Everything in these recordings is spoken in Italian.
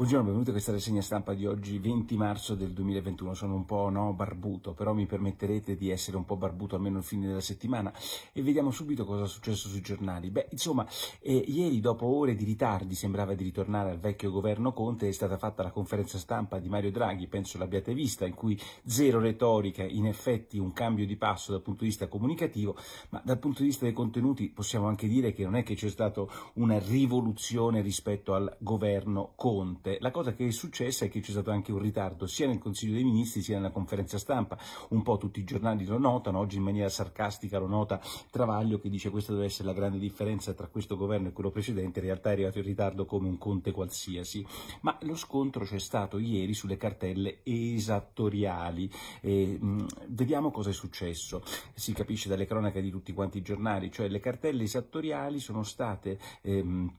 Buongiorno, benvenuti a questa rassegna stampa di oggi, 20 marzo del 2021. Sono un po' no, barbuto, però mi permetterete di essere un po' barbuto almeno il fine della settimana e vediamo subito cosa è successo sui giornali. Beh, insomma, eh, ieri dopo ore di ritardi sembrava di ritornare al vecchio governo Conte, è stata fatta la conferenza stampa di Mario Draghi, penso l'abbiate vista, in cui zero retorica, in effetti un cambio di passo dal punto di vista comunicativo, ma dal punto di vista dei contenuti possiamo anche dire che non è che c'è stata una rivoluzione rispetto al governo Conte parte, la cosa che è successa è che c'è stato anche un ritardo sia nel Consiglio dei Ministri sia nella conferenza stampa, un po' tutti i giornali lo notano, oggi in maniera sarcastica lo nota Travaglio che dice questa deve essere la grande differenza tra questo governo e quello precedente, in realtà è arrivato in ritardo come un conte qualsiasi, ma lo scontro c'è stato ieri sulle cartelle esattoriali, e, mh, vediamo cosa è successo, si capisce dalle cronache di tutti quanti i giornali, cioè le cartelle esattoriali sono state... Ehm,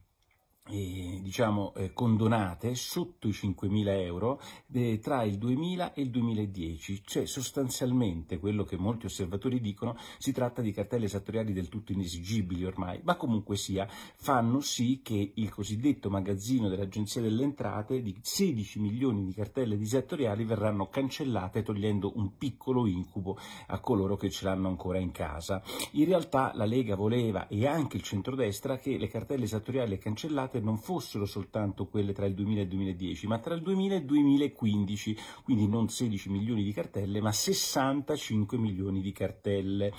eh, diciamo, eh, condonate sotto i 5.000 euro eh, tra il 2000 e il 2010, cioè sostanzialmente quello che molti osservatori dicono si tratta di cartelle esattoriali del tutto inesigibili ormai, ma comunque sia fanno sì che il cosiddetto magazzino dell'Agenzia delle Entrate di 16 milioni di cartelle esattoriali verranno cancellate togliendo un piccolo incubo a coloro che ce l'hanno ancora in casa. In realtà la Lega voleva e anche il centrodestra che le cartelle esattoriali cancellate non fossero soltanto quelle tra il 2000 e il 2010, ma tra il 2000 e il 2015, quindi non 16 milioni di cartelle, ma 65 milioni di cartelle.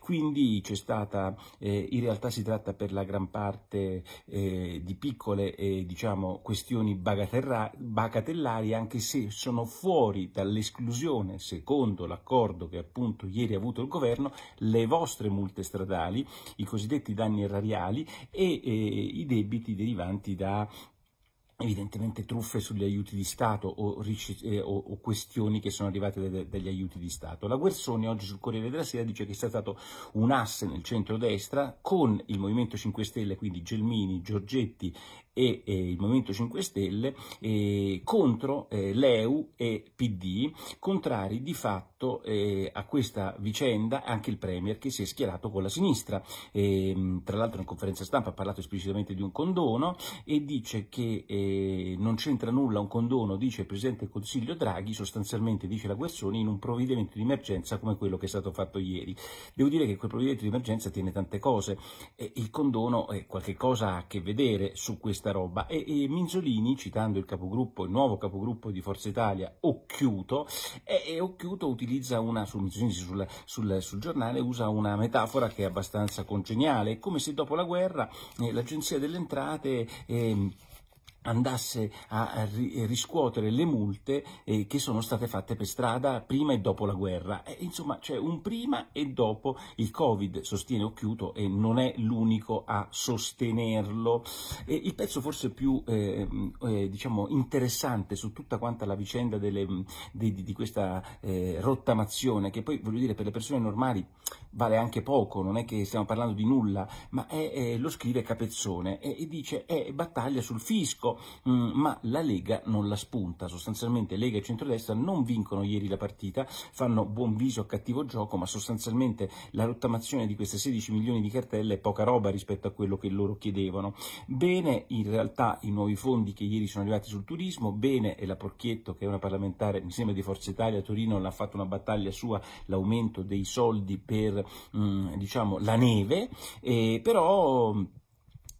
Quindi c'è stata, eh, in realtà si tratta per la gran parte eh, di piccole eh, diciamo, questioni bagatellari, anche se sono fuori dall'esclusione, secondo l'accordo che appunto ieri ha avuto il governo, le vostre multe stradali, i cosiddetti danni erariali e eh, i debiti derivanti derivanti da evidentemente truffe sugli aiuti di Stato o, eh, o, o questioni che sono arrivate de, de, dagli aiuti di Stato. La Guersoni oggi sul Corriere della Sera dice che è stato un asse nel centro-destra con il Movimento 5 Stelle, quindi Gelmini, Giorgetti e, e il Movimento 5 Stelle, eh, contro eh, l'EU e PD, contrari di fatto eh, a questa vicenda anche il Premier che si è schierato con la sinistra. Ehm, tra l'altro in conferenza stampa ha parlato esplicitamente di un condono e dice che eh, non c'entra nulla un condono, dice il Presidente del Consiglio Draghi, sostanzialmente dice la Guerzoni, in un provvedimento di emergenza come quello che è stato fatto ieri. Devo dire che quel provvedimento di emergenza tiene tante cose, eh, il condono è eh, qualche cosa a che vedere su questa roba e, e Minzolini, citando il, il nuovo capogruppo di Forza Italia, Occhiuto, eh, e, Occhiuto utilizza una, su, sul, sul, sul, giornale, usa una metafora che è abbastanza congeniale, è come se dopo la guerra eh, l'Agenzia delle Entrate ehm, andasse a riscuotere le multe eh, che sono state fatte per strada prima e dopo la guerra. Eh, insomma, c'è un prima e dopo il Covid, sostiene Occhiuto, e non è l'unico a sostenerlo. il pezzo forse più eh, mm, diciamo interessante su tutta quanta la vicenda delle, mm, di, di, questa rottamazione, che poi voglio dire per le persone normali vale anche poco, non è che stiamo parlando di nulla, ma è, lo scrive Capezzone e, e dice è battaglia sul fisco, Mm, ma la Lega non la spunta, sostanzialmente Lega e centrodestra non vincono ieri la partita, fanno buon viso a cattivo gioco, ma sostanzialmente la rottamazione di queste 16 milioni di cartelle è poca roba rispetto a quello che loro chiedevano. Bene in realtà i nuovi fondi che ieri sono arrivati sul turismo, bene e la Porchietto che è una parlamentare, mi di Forza Italia a Torino, l'ha fatto una battaglia sua, l'aumento dei soldi per mh, mm, diciamo, la neve, e, eh, però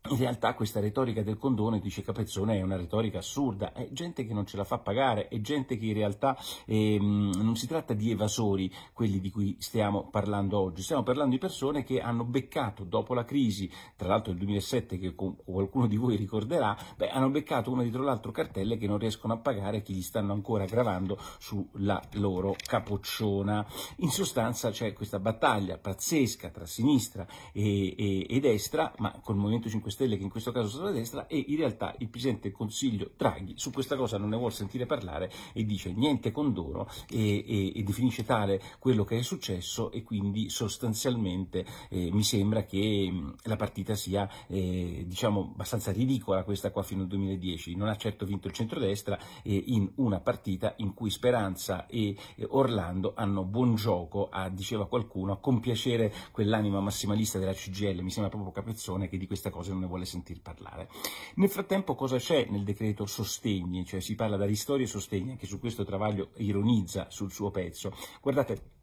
in realtà questa retorica del condono, dice Capezzone, è una retorica assurda, è gente che non ce la fa pagare, è gente che in realtà ehm, non si tratta di evasori, quelli di cui stiamo parlando oggi, stiamo parlando di persone che hanno beccato dopo la crisi, tra l'altro del 2007 che qualcuno di voi ricorderà, beh, hanno beccato uno dietro l'altro cartelle che non riescono a pagare e che gli stanno ancora gravando sulla loro capocciona. In sostanza c'è questa battaglia pazzesca tra sinistra e, e, e destra, ma col Movimento 5 5 Stelle, che in questo caso sono la destra, e in realtà il Presidente del Consiglio Draghi su questa cosa non ne vuole sentire parlare e dice niente condono e, e, e definisce tale quello che è successo e quindi sostanzialmente eh, mi sembra che mm, la partita sia eh, diciamo abbastanza ridicola questa qua fino al 2010, non ha certo vinto il centrodestra eh, in una partita in cui Speranza e eh, Orlando hanno buon gioco a, diceva qualcuno, a compiacere quell'anima massimalista della CGL, mi sembra proprio Capezzone che di questa cosa non ne vuole sentir parlare. Nel frattempo cosa c'è nel decreto sostegni? Cioè si parla da ristori e sostegni, anche su questo Travaglio ironizza sul suo pezzo. Guardate,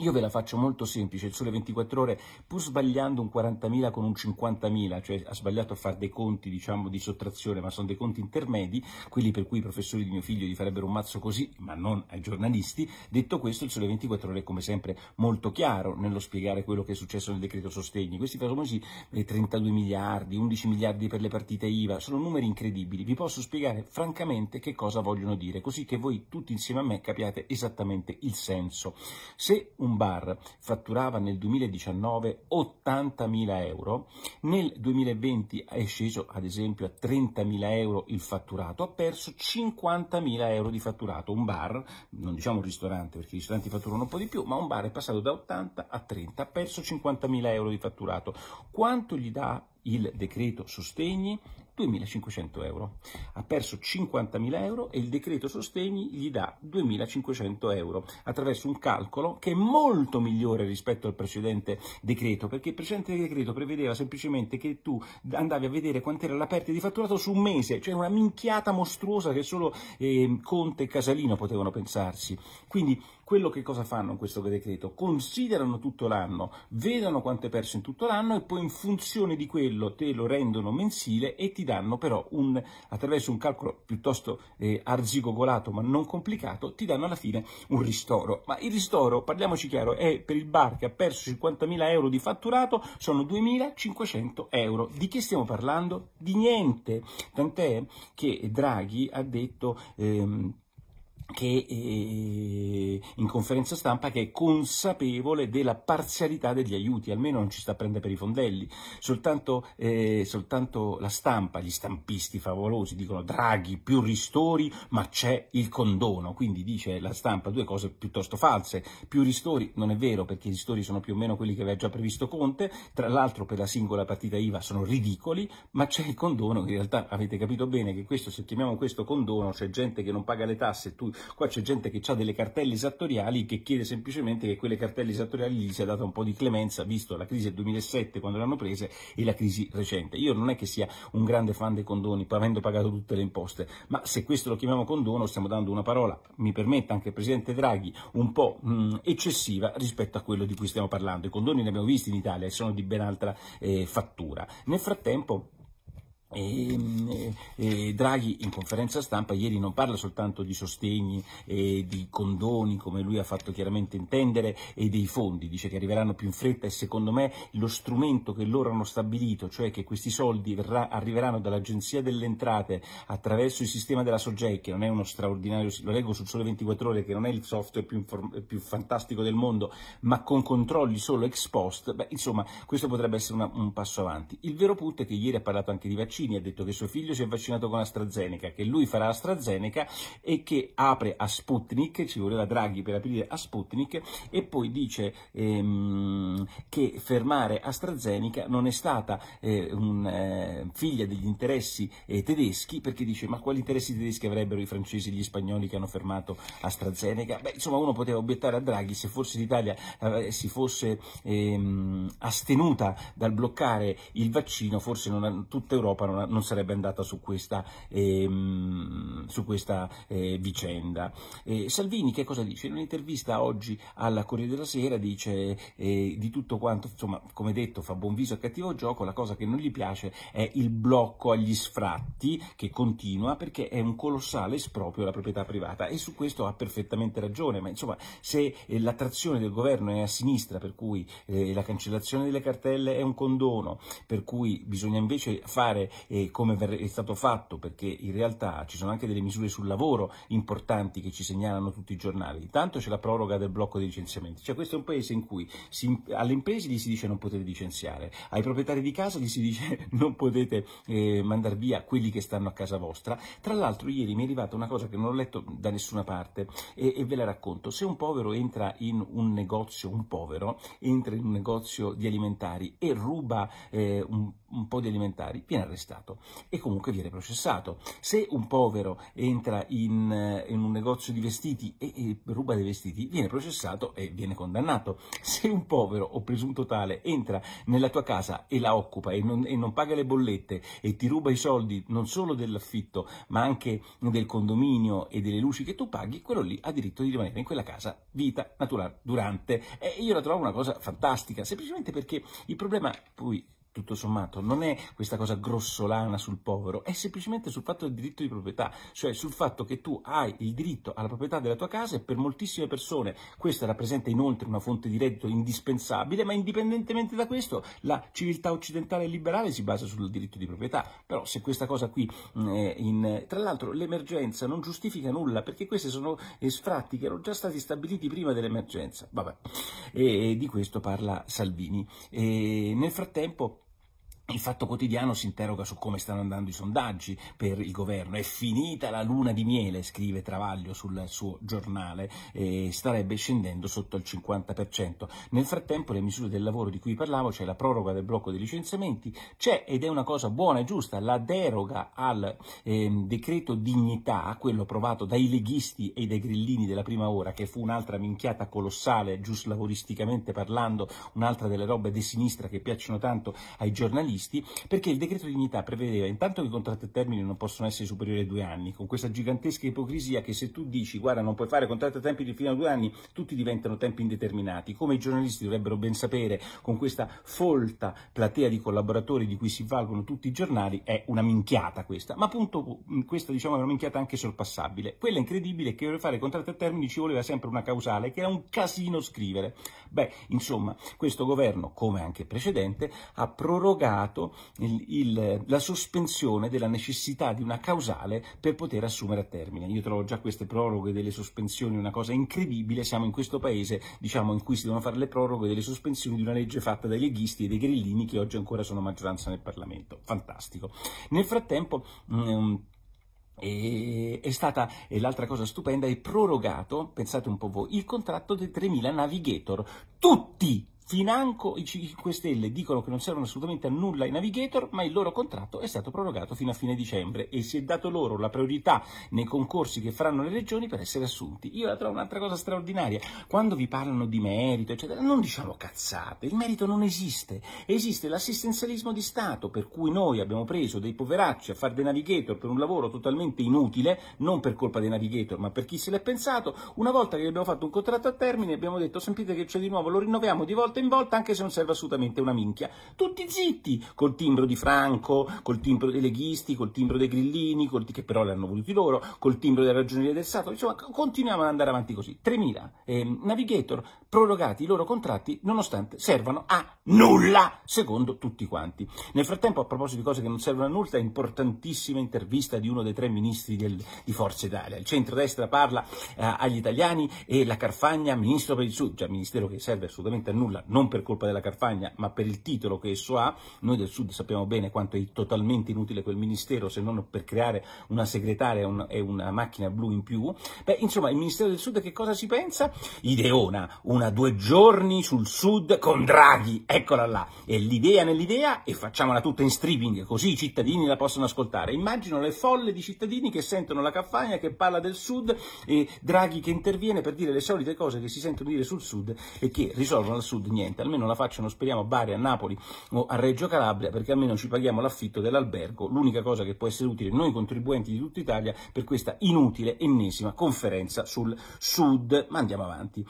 io ve la faccio molto semplice, il sole 24 ore, pur sbagliando un 40.000 con un 50.000, cioè ha sbagliato a fare dei conti diciamo, di sottrazione, ma sono dei conti intermedi, quelli per cui i professori di mio figlio gli farebbero un mazzo così, ma non ai giornalisti. Detto questo, il sole 24 ore è come sempre molto chiaro nello spiegare quello che è successo nel decreto sostegni. Questi famosi 32 eh, miliardi, 11 miliardi per le partite IVA, sono numeri incredibili. Vi posso spiegare francamente che cosa vogliono dire, così che voi tutti insieme a me capiate esattamente il senso. Se un bar fatturava nel 2019 80.000 euro, nel 2020 è sceso ad esempio a 30.000 euro il fatturato, ha perso 50.000 euro di fatturato, un bar, non diciamo un ristorante perché i ristoranti fatturano un po' di più, ma un bar è passato da 80 a 30, ha perso 50.000 euro di fatturato. Quanto gli dà il decreto sostegni? 2.500 euro. Ha perso 50.000 euro e il decreto sostegni gli dà 2.500 euro attraverso un calcolo che è molto migliore rispetto al precedente decreto, perché il precedente decreto prevedeva semplicemente che tu andavi a vedere quant'era la perdita di fatturato su un mese, cioè una minchiata mostruosa che solo eh, Conte e Casalino potevano pensarsi. Quindi quello che cosa fanno in questo decreto? Considerano tutto l'anno, vedono quanto è perso in tutto l'anno e poi in funzione di quello te lo rendono mensile e ti danno però un, attraverso un calcolo piuttosto eh, arzigogolato ma non complicato, ti danno alla fine un ristoro. Ma il ristoro, parliamoci chiaro, è per il bar che ha perso 50.000 euro di fatturato, sono 2.500 euro. Di che stiamo parlando? Di niente. Tant'è che Draghi ha detto... Ehm, che eh, in conferenza stampa che è consapevole della parzialità degli aiuti, almeno non ci sta a prendere per i fondelli, soltanto, eh, soltanto la stampa, gli stampisti favolosi dicono Draghi più ristori ma c'è il condono, quindi dice la stampa due cose piuttosto false, più ristori non è vero perché i ristori sono più o meno quelli che aveva già previsto Conte, tra l'altro per la singola partita IVA sono ridicoli, ma c'è il condono, in realtà avete capito bene che questo, se chiamiamo questo condono c'è gente che non paga le tasse, tu Qua c'è gente che ha delle cartelle esattoriali che chiede semplicemente che quelle cartelle esattoriali gli sia data un po' di clemenza, visto la crisi del 2007 quando l'hanno prese e la crisi recente. Io non è che sia un grande fan dei condoni, avendo pagato tutte le imposte, ma se questo lo chiamiamo condono stiamo dando una parola, mi permetta anche il Presidente Draghi, un po' mh, mm, eccessiva rispetto a quello di cui stiamo parlando. I condoni ne abbiamo visti in Italia e sono di ben altra eh, fattura. Nel frattempo e, ehm, e eh, eh, Draghi in conferenza stampa ieri non parla soltanto di sostegni e di condoni come lui ha fatto chiaramente intendere e dei fondi, dice che arriveranno più in fretta e secondo me lo strumento che loro hanno stabilito, cioè che questi soldi verrà, arriveranno dall'Agenzia delle Entrate attraverso il sistema della Sogei, che non è uno straordinario, lo leggo sul Sole 24 Ore, che non è il software più, più fantastico del mondo, ma con controlli solo ex post, beh, insomma questo potrebbe essere una, un passo avanti. Il vero punto è che ieri ha parlato anche di vaccini, Mancini ha detto che suo figlio si è vaccinato con AstraZeneca, che lui farà AstraZeneca e che apre a Sputnik, ci voleva Draghi per aprire a Sputnik e poi dice ehm, che fermare AstraZeneca non è stata eh, un, eh, figlia degli interessi eh, tedeschi perché dice ma quali interessi tedeschi avrebbero i francesi e gli spagnoli che hanno fermato AstraZeneca? Beh, insomma uno poteva obiettare a Draghi se forse l'Italia eh, si fosse ehm, astenuta dal bloccare il vaccino forse non, tutta Europa non, non sarebbe andata su questa, ehm, su questa eh, vicenda. Eh, Salvini che cosa dice? In un'intervista oggi alla Corriere della Sera dice eh, di tutto quanto, insomma, come detto, fa buon viso a cattivo gioco, la cosa che non gli piace è il blocco agli sfratti che continua perché è un colossale esproprio della proprietà privata e su questo ha perfettamente ragione, ma insomma, se eh, l'attrazione del governo è a sinistra, per cui eh, la cancellazione delle cartelle è un condono, per cui bisogna invece fare eh, come è stato fatto, perché in realtà ci sono anche delle misure sul lavoro importanti che ci segnalano tutti i giornali. Intanto c'è la proroga del blocco dei licenziamenti. Cioè questo è un paese in cui si, alle imprese gli si dice non potete licenziare, ai proprietari di casa gli si dice non potete eh, mandare via quelli che stanno a casa vostra. Tra l'altro ieri mi è arrivata una cosa che non ho letto da nessuna parte e, e ve la racconto. Se un povero entra in un negozio, un povero entra in un negozio di alimentari e ruba eh, un, un po' di alimentari, viene arrestato acquistato e comunque viene processato. Se un povero entra in, in un negozio di vestiti e, e, ruba dei vestiti, viene processato e viene condannato. Se un povero o presunto tale entra nella tua casa e la occupa e non, e non paga le bollette e ti ruba i soldi non solo dell'affitto ma anche del condominio e delle luci che tu paghi, quello lì ha diritto di rimanere in quella casa vita naturale durante. E io la trovo una cosa fantastica, semplicemente perché il problema poi tutto sommato, non è questa cosa grossolana sul povero, è semplicemente sul fatto del diritto di proprietà, cioè sul fatto che tu hai il diritto alla proprietà della tua casa e per moltissime persone questa rappresenta inoltre una fonte di reddito indispensabile, ma indipendentemente da questo la civiltà occidentale e liberale si basa sul diritto di proprietà. Però se questa cosa qui, mm, in... tra l'altro l'emergenza non giustifica nulla perché questi sono sfratti che erano già stati stabiliti prima dell'emergenza, vabbè, e di questo parla Salvini. E nel frattempo il Fatto Quotidiano si interroga su come stanno andando i sondaggi per il governo. È finita la luna di miele, scrive Travaglio sul suo giornale, e starebbe scendendo sotto il 50%. Nel frattempo le misure del lavoro di cui parlavo, c'è cioè la proroga del blocco dei licenziamenti, c'è, ed è una cosa buona e giusta, la deroga al eh, decreto dignità, quello approvato dai leghisti e dai grillini della prima ora, che fu un'altra minchiata colossale, lavoristicamente parlando, un'altra delle robe di sinistra che piacciono tanto ai giornalisti, previsti perché il decreto di dignità prevedeva intanto che i contratti a termine non possono essere superiori ai due anni, con questa gigantesca ipocrisia che se tu dici guarda non puoi fare contratti a tempi di fino a due anni, tutti diventano tempi indeterminati, come i giornalisti dovrebbero ben sapere con questa folta platea di collaboratori di cui si valgono tutti i giornali, è una minchiata questa, ma appunto questa diciamo è una minchiata anche sorpassabile. Quella incredibile è che per fare contratti a termine ci voleva sempre una causale, che era un casino scrivere. Beh, insomma, questo governo, come anche precedente, ha prorogato stato il, il, la sospensione della necessità di una causale per poter assumere a termine. Io trovo già queste proroghe delle sospensioni una cosa incredibile, siamo in questo paese diciamo, in cui si devono fare le proroghe delle sospensioni di una legge fatta dai leghisti e dai grillini che oggi ancora sono maggioranza nel Parlamento. Fantastico. Nel frattempo... Mh, mm, e è stata l'altra cosa stupenda, è prorogato, pensate un po' voi, il contratto dei 3.000 navigator, tutti Financo i 5 Stelle dicono che non servono assolutamente a nulla i navigator, ma il loro contratto è stato prorogato fino a fine dicembre e si è dato loro la priorità nei concorsi che faranno le regioni per essere assunti. Io la trovo un'altra cosa straordinaria. Quando vi parlano di merito, eccetera, non diciamo cazzate, il merito non esiste. Esiste l'assistenzialismo di Stato, per cui noi abbiamo preso dei poveracci a fare dei navigator per un lavoro totalmente inutile, non per colpa dei navigator, ma per chi se l'è pensato. Una volta che abbiamo fatto un contratto a termine, abbiamo detto, sentite che c'è di nuovo, lo rinnoviamo di volta volta in volta, anche se non serve assolutamente una minchia. Tutti zitti, col timbro di Franco, col timbro dei leghisti, col timbro dei grillini, col, che però l'hanno voluti loro, col timbro della ragioneria del Stato. Insomma, continuiamo ad andare avanti così. 3.000 eh, navigator prorogati i loro contratti nonostante servano a nulla, secondo tutti quanti. Nel frattempo, a proposito di cose che non servono a nulla, è importantissima intervista di uno dei tre ministri del, di Forza Italia. Il centrodestra parla eh, agli italiani e la Carfagna, ministro per il Sud, già ministero che serve assolutamente a nulla, non per colpa della Carfagna, ma per il titolo che esso ha. Noi del Sud sappiamo bene quanto è totalmente inutile quel ministero se non per creare una segretaria un, e una macchina blu in più. Beh, insomma, il Ministero del Sud che cosa si pensa? Ideona, una due giorni sul Sud con Draghi, eccola là. È l'idea nell'idea e facciamola tutta in streaming, così i cittadini la possono ascoltare. Immagino le folle di cittadini che sentono la Carfagna che parla del Sud e Draghi che interviene per dire le solite cose che si sentono dire sul Sud e che risolvono al Sud niente, almeno la facciano, speriamo, a Bari, a Napoli o a Reggio Calabria, perché almeno ci paghiamo l'affitto dell'albergo, l'unica cosa che può essere utile noi contribuenti di tutta Italia per questa inutile ennesima conferenza sul Sud. Ma andiamo avanti.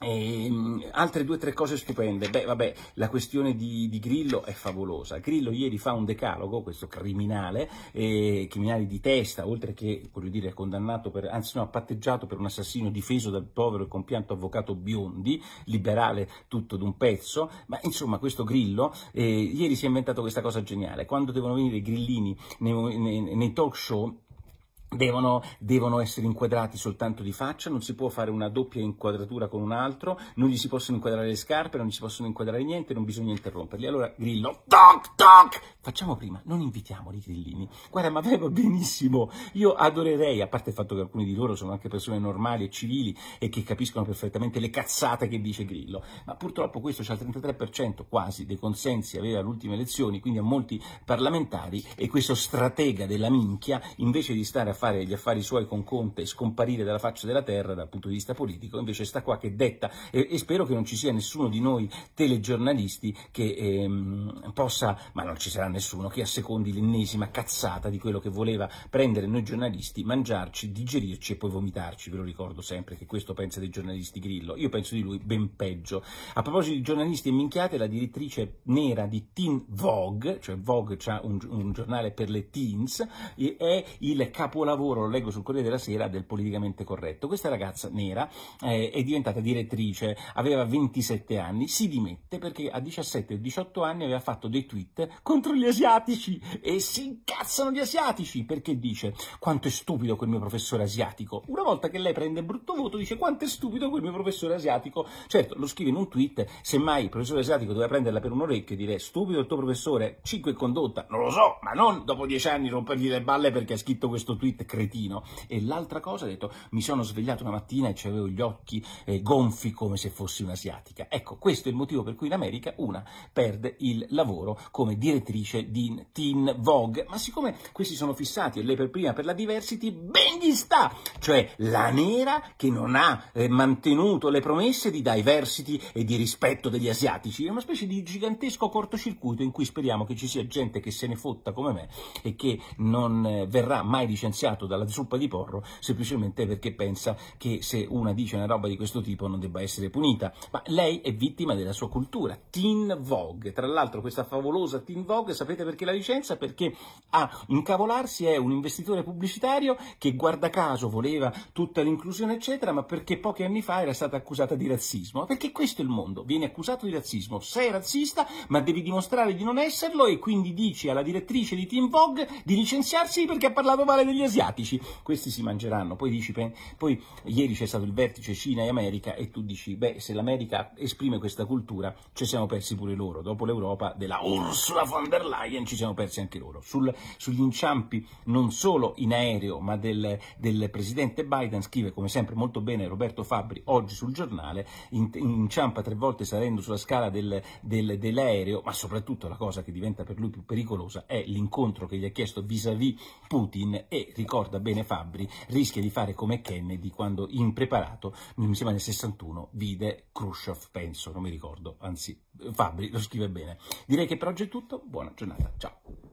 E ehm, altre due o tre cose stupende. Beh, vabbè, la questione di, di, Grillo è favolosa. Grillo ieri fa un decalogo, questo criminale, eh, criminale di testa, oltre che, voglio dire, condannato per, anzi no, patteggiato per un assassino difeso dal povero e compianto avvocato Biondi, liberale tutto d'un pezzo. Ma insomma, questo Grillo, eh, ieri si è inventato questa cosa geniale. Quando devono venire i grillini nei, nei, nei talk show, Devono, devono, essere inquadrati soltanto di faccia, non si può fare una doppia inquadratura con un altro, non gli si possono inquadrare le scarpe, non gli si possono inquadrare niente, non bisogna interromperli. Allora Grillo, toc toc! Facciamo prima, non invitiamo i grillini. Guarda, ma vengo benissimo, io adorerei, a parte il fatto che alcuni di loro sono anche persone normali e civili e che capiscono perfettamente le cazzate che dice Grillo, ma purtroppo questo c'ha il 33% quasi dei consensi aveva alle ultime elezioni, quindi a molti parlamentari e questo stratega della minchia, invece di stare a fare gli affari suoi con Conte e scomparire dalla faccia della terra dal punto di vista politico, invece sta qua che detta e, e spero che non ci sia nessuno di noi telegiornalisti che ehm, possa, ma non ci sarà nessuno, che assecondi l'ennesima cazzata di quello che voleva prendere noi giornalisti, mangiarci, digerirci e poi vomitarci, ve lo ricordo sempre che questo pensa dei giornalisti Grillo, io penso di lui ben peggio. A proposito di giornalisti e minchiate, la direttrice nera di Teen Vogue, cioè Vogue c'ha un, un giornale per le teens, è il capolavoro capolavoro, lo leggo sul Corriere della Sera, del politicamente corretto. Questa ragazza nera eh, è diventata direttrice, aveva 27 anni, si dimette perché a 17-18 anni aveva fatto dei tweet contro gli asiatici e si incazzano gli asiatici perché dice quanto è stupido quel mio professore asiatico. Una volta che lei prende brutto voto dice quanto è stupido quel mio professore asiatico. Certo, lo scrive in un tweet, semmai il professore asiatico doveva prenderla per un orecchio e dire stupido il tuo professore, 5 in condotta, non lo so, ma non dopo 10 anni rompergli le balle perché ha scritto questo tweet veramente cretino. E l'altra cosa ha detto, mi sono svegliato una mattina e avevo gli occhi eh, gonfi come se fossi un'asiatica. Ecco, questo è il motivo per cui in America una perde il lavoro come direttrice di Teen Vogue. Ma siccome questi sono fissati e lei per prima per la diversity, ben gli sta! Cioè la nera che non ha eh, mantenuto le promesse di diversity e di rispetto degli asiatici. È una specie di gigantesco cortocircuito in cui speriamo che ci sia gente che se ne fotta come me e che non eh, verrà mai licenziata licenziato dalla zuppa di porro semplicemente perché pensa che se una dice una roba di questo tipo non debba essere punita. Ma lei è vittima della sua cultura, Teen Vogue. Tra l'altro questa favolosa Teen Vogue, sapete perché la licenza? Perché a incavolarsi è un investitore pubblicitario che guarda caso voleva tutta l'inclusione eccetera, ma perché pochi anni fa era stata accusata di razzismo. Perché questo è il mondo, viene accusato di razzismo, sei razzista ma devi dimostrare di non esserlo e quindi dici alla direttrice di Teen Vogue di licenziarsi perché ha parlato male degli asili asiatici, questi si mangeranno. Poi dici, poi ieri c'è stato il vertice Cina e America e tu dici, beh, se l'America esprime questa cultura, ci siamo persi pure loro. Dopo l'Europa della Ursula von der Leyen ci siamo persi anche loro. Sul, sugli inciampi non solo in aereo, ma del, del, presidente Biden, scrive come sempre molto bene Roberto Fabri oggi sul giornale, in, inciampa tre volte salendo sulla scala del, del, dell'aereo, ma soprattutto la cosa che diventa per lui più pericolosa è l'incontro che gli ha chiesto vis-à-vis Putin e ricorda bene Fabbri, rischia di fare come Kennedy quando impreparato, mi sembra nel 61, vide Khrushchev, penso, non mi ricordo, anzi Fabbri lo scrive bene. Direi che per oggi è tutto, buona giornata, ciao.